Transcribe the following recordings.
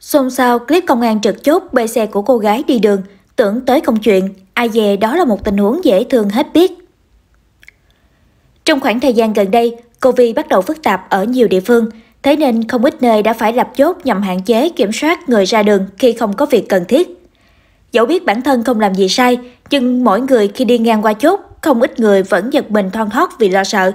Xôn xao clip công an trực chốt bê xe của cô gái đi đường, tưởng tới công chuyện, ai về đó là một tình huống dễ thương hết biết. Trong khoảng thời gian gần đây, Covid bắt đầu phức tạp ở nhiều địa phương, thế nên không ít nơi đã phải lập chốt nhằm hạn chế kiểm soát người ra đường khi không có việc cần thiết. Dẫu biết bản thân không làm gì sai, nhưng mỗi người khi đi ngang qua chốt, không ít người vẫn giật mình thon thót vì lo sợ.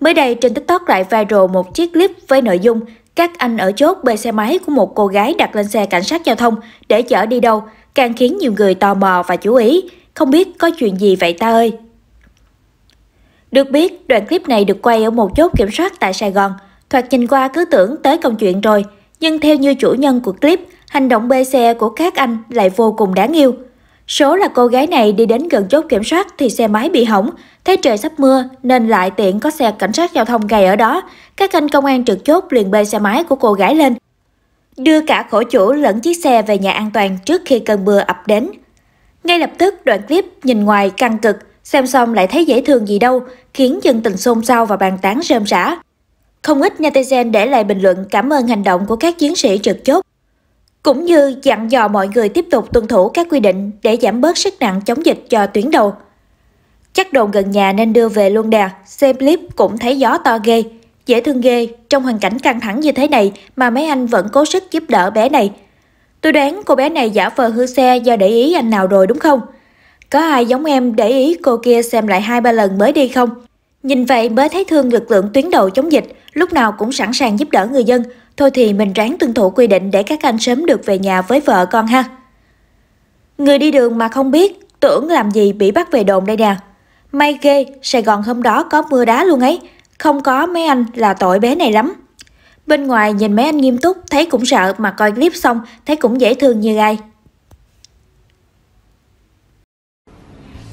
Mới đây trên TikTok lại viral một chiếc clip với nội dung các anh ở chốt bê xe máy của một cô gái đặt lên xe cảnh sát giao thông để chở đi đâu, càng khiến nhiều người tò mò và chú ý. Không biết có chuyện gì vậy ta ơi. Được biết, đoạn clip này được quay ở một chốt kiểm soát tại Sài Gòn. Thoạt nhìn qua cứ tưởng tới công chuyện rồi, nhưng theo như chủ nhân của clip, hành động bê xe của các anh lại vô cùng đáng yêu. Số là cô gái này đi đến gần chốt kiểm soát thì xe máy bị hỏng, thấy trời sắp mưa nên lại tiện có xe cảnh sát giao thông gầy ở đó. Các anh công an trực chốt liền bê xe máy của cô gái lên, đưa cả khổ chủ lẫn chiếc xe về nhà an toàn trước khi cơn mưa ập đến. Ngay lập tức đoạn clip nhìn ngoài căng cực, xem xong lại thấy dễ thương gì đâu, khiến dân tình xôn xao và bàn tán rơm rã. Không ít netizen để lại bình luận cảm ơn hành động của các chiến sĩ trực chốt cũng như dặn dò mọi người tiếp tục tuân thủ các quy định để giảm bớt sức nặng chống dịch cho tuyến đầu. Chắc đồn gần nhà nên đưa về luôn đà, xem clip cũng thấy gió to ghê. Dễ thương ghê, trong hoàn cảnh căng thẳng như thế này mà mấy anh vẫn cố sức giúp đỡ bé này. Tôi đoán cô bé này giả vờ hư xe do để ý anh nào rồi đúng không? Có ai giống em để ý cô kia xem lại hai ba lần mới đi không? Nhìn vậy mới thấy thương lực lượng tuyến đầu chống dịch, lúc nào cũng sẵn sàng giúp đỡ người dân, Thôi thì mình ráng tuân thủ quy định để các anh sớm được về nhà với vợ con ha. Người đi đường mà không biết, tưởng làm gì bị bắt về đồn đây nè. May ghê, Sài Gòn hôm đó có mưa đá luôn ấy, không có mấy anh là tội bé này lắm. Bên ngoài nhìn mấy anh nghiêm túc, thấy cũng sợ mà coi clip xong, thấy cũng dễ thương như ai.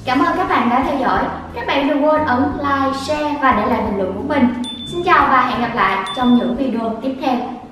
Cảm ơn các bạn đã theo dõi. Các bạn đừng quên ấn like, share và để lại bình luận của mình. Xin chào và hẹn gặp lại trong những video tiếp theo.